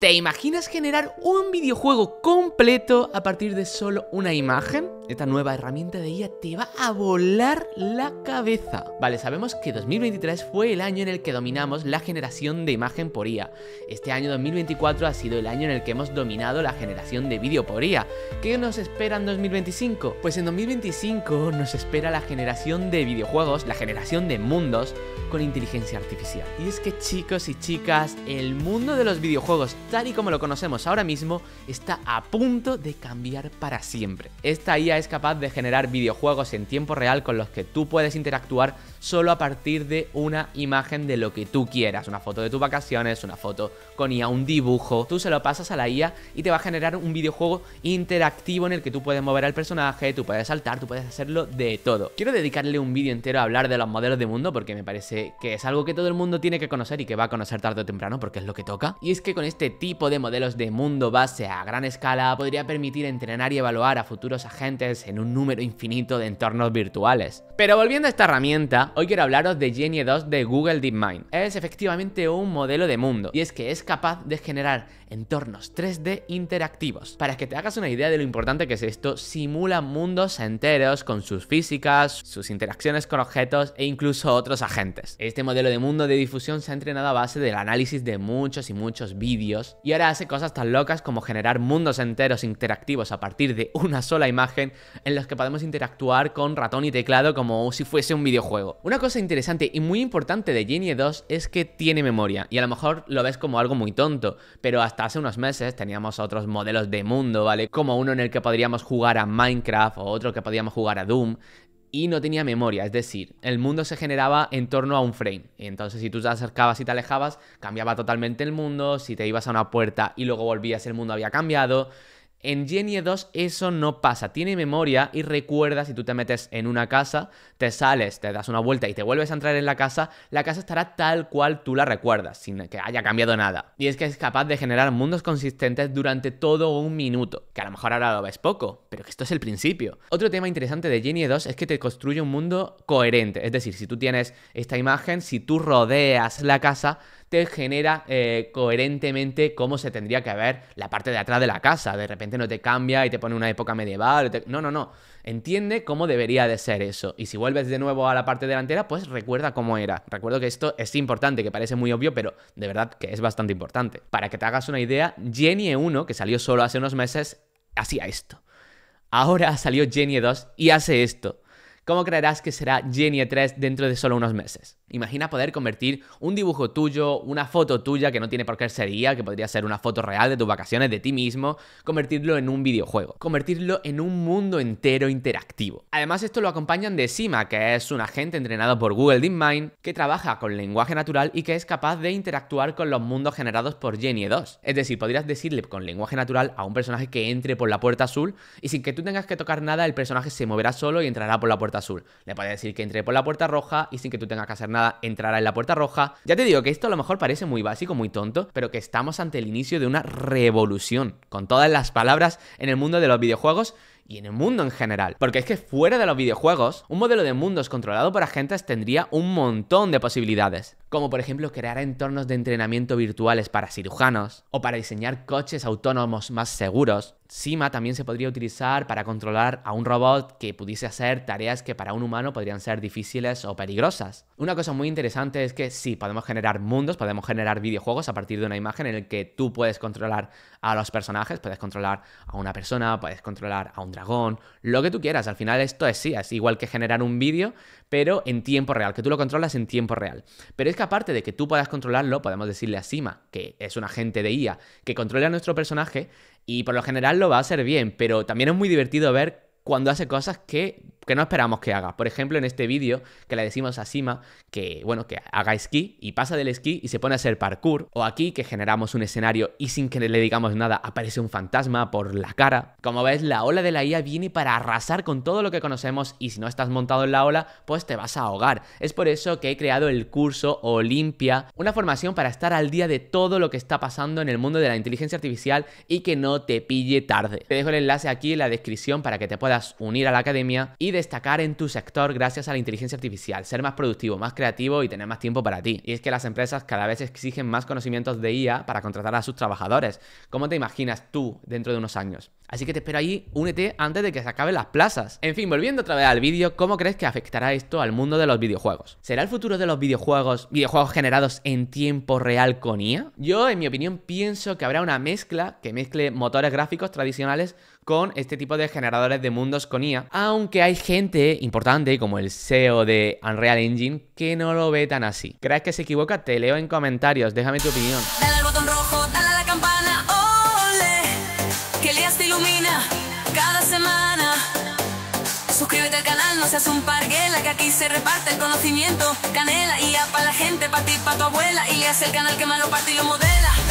¿Te imaginas generar un videojuego completo a partir de solo una imagen? esta nueva herramienta de IA te va a volar la cabeza. Vale, sabemos que 2023 fue el año en el que dominamos la generación de imagen por IA. Este año 2024 ha sido el año en el que hemos dominado la generación de vídeo por IA. ¿Qué nos espera en 2025? Pues en 2025 nos espera la generación de videojuegos, la generación de mundos con inteligencia artificial. Y es que chicos y chicas, el mundo de los videojuegos tal y como lo conocemos ahora mismo está a punto de cambiar para siempre. Esta IA es capaz de generar videojuegos en tiempo real con los que tú puedes interactuar solo a partir de una imagen de lo que tú quieras. Una foto de tus vacaciones, una foto con IA, un dibujo. Tú se lo pasas a la IA y te va a generar un videojuego interactivo en el que tú puedes mover al personaje, tú puedes saltar, tú puedes hacerlo de todo. Quiero dedicarle un vídeo entero a hablar de los modelos de mundo porque me parece que es algo que todo el mundo tiene que conocer y que va a conocer tarde o temprano porque es lo que toca. Y es que con este tipo de modelos de mundo base a gran escala podría permitir entrenar y evaluar a futuros agentes en un número infinito de entornos virtuales. Pero volviendo a esta herramienta, hoy quiero hablaros de Genie 2 de Google DeepMind. Es efectivamente un modelo de mundo y es que es capaz de generar entornos 3D interactivos. Para que te hagas una idea de lo importante que es esto, simula mundos enteros con sus físicas, sus interacciones con objetos e incluso otros agentes. Este modelo de mundo de difusión se ha entrenado a base del análisis de muchos y muchos vídeos y ahora hace cosas tan locas como generar mundos enteros interactivos a partir de una sola imagen en los que podemos interactuar con ratón y teclado como si fuese un videojuego. Una cosa interesante y muy importante de Genie 2 es que tiene memoria, y a lo mejor lo ves como algo muy tonto, pero hasta hace unos meses teníamos otros modelos de mundo, ¿vale? Como uno en el que podríamos jugar a Minecraft o otro que podíamos jugar a Doom, y no tenía memoria, es decir, el mundo se generaba en torno a un frame. Entonces, si tú te acercabas y te alejabas, cambiaba totalmente el mundo, si te ibas a una puerta y luego volvías, el mundo había cambiado. En Genie 2 eso no pasa, tiene memoria y recuerda si tú te metes en una casa, te sales, te das una vuelta y te vuelves a entrar en la casa, la casa estará tal cual tú la recuerdas, sin que haya cambiado nada. Y es que es capaz de generar mundos consistentes durante todo un minuto, que a lo mejor ahora lo ves poco, pero que esto es el principio. Otro tema interesante de Genie 2 es que te construye un mundo coherente, es decir, si tú tienes esta imagen, si tú rodeas la casa, te genera eh, coherentemente cómo se tendría que ver la parte de atrás de la casa. De repente no te cambia y te pone una época medieval. No, no, no. Entiende cómo debería de ser eso. Y si vuelves de nuevo a la parte delantera, pues recuerda cómo era. Recuerdo que esto es importante, que parece muy obvio, pero de verdad que es bastante importante. Para que te hagas una idea, Genie 1, que salió solo hace unos meses, hacía esto. Ahora salió Genie 2 y hace esto. ¿Cómo creerás que será Genie 3 dentro de solo unos meses? Imagina poder convertir un dibujo tuyo, una foto tuya que no tiene por qué sería, que podría ser una foto real de tus vacaciones, de ti mismo, convertirlo en un videojuego, convertirlo en un mundo entero interactivo. Además esto lo acompañan de Sima, que es un agente entrenado por Google DeepMind, que trabaja con lenguaje natural y que es capaz de interactuar con los mundos generados por Genie 2. Es decir, podrías decirle con lenguaje natural a un personaje que entre por la puerta azul y sin que tú tengas que tocar nada, el personaje se moverá solo y entrará por la puerta azul. Le puedes decir que entre por la puerta roja y sin que tú tengas que hacer nada entrará en la puerta roja. Ya te digo que esto a lo mejor parece muy básico, muy tonto, pero que estamos ante el inicio de una revolución, con todas las palabras, en el mundo de los videojuegos y en el mundo en general. Porque es que fuera de los videojuegos, un modelo de mundos controlado por agentes tendría un montón de posibilidades. Como por ejemplo crear entornos de entrenamiento virtuales para cirujanos o para diseñar coches autónomos más seguros. Sima también se podría utilizar para controlar a un robot que pudiese hacer tareas que para un humano podrían ser difíciles o peligrosas. Una cosa muy interesante es que sí, podemos generar mundos, podemos generar videojuegos a partir de una imagen en el que tú puedes controlar a los personajes, puedes controlar a una persona, puedes controlar a un dragón, lo que tú quieras. Al final esto es sí, es igual que generar un vídeo, pero en tiempo real, que tú lo controlas en tiempo real. Pero es que aparte de que tú puedas controlarlo, podemos decirle a Sima, que es un agente de IA, que controla a nuestro personaje y por lo general lo va a hacer bien, pero también es muy divertido ver cuando hace cosas que que no esperamos que haga. Por ejemplo, en este vídeo que le decimos a Sima que, bueno, que haga esquí y pasa del esquí y se pone a hacer parkour. O aquí que generamos un escenario y sin que le digamos nada aparece un fantasma por la cara. Como ves, la ola de la IA viene para arrasar con todo lo que conocemos y si no estás montado en la ola, pues te vas a ahogar. Es por eso que he creado el curso Olimpia, una formación para estar al día de todo lo que está pasando en el mundo de la inteligencia artificial y que no te pille tarde. Te dejo el enlace aquí en la descripción para que te puedas unir a la academia y destacar en tu sector gracias a la inteligencia artificial, ser más productivo, más creativo y tener más tiempo para ti. Y es que las empresas cada vez exigen más conocimientos de IA para contratar a sus trabajadores. ¿Cómo te imaginas tú dentro de unos años? Así que te espero ahí, únete antes de que se acaben las plazas. En fin, volviendo otra vez al vídeo, ¿cómo crees que afectará esto al mundo de los videojuegos? ¿Será el futuro de los videojuegos videojuegos generados en tiempo real con IA? Yo, en mi opinión, pienso que habrá una mezcla que mezcle motores gráficos tradicionales con este tipo de generadores de mundos con IA, aunque hay gente importante, como el CEO de Unreal Engine, que no lo ve tan así. ¿Crees que se equivoca? Te leo en comentarios, déjame tu opinión. Dale al botón rojo, dale a la campana, ole, que cada semana. Suscríbete al canal, no seas un parguela, que aquí se reparte el conocimiento. Canela y para la gente, para ti, para tu abuela, y es el canal que más lo parte y modela.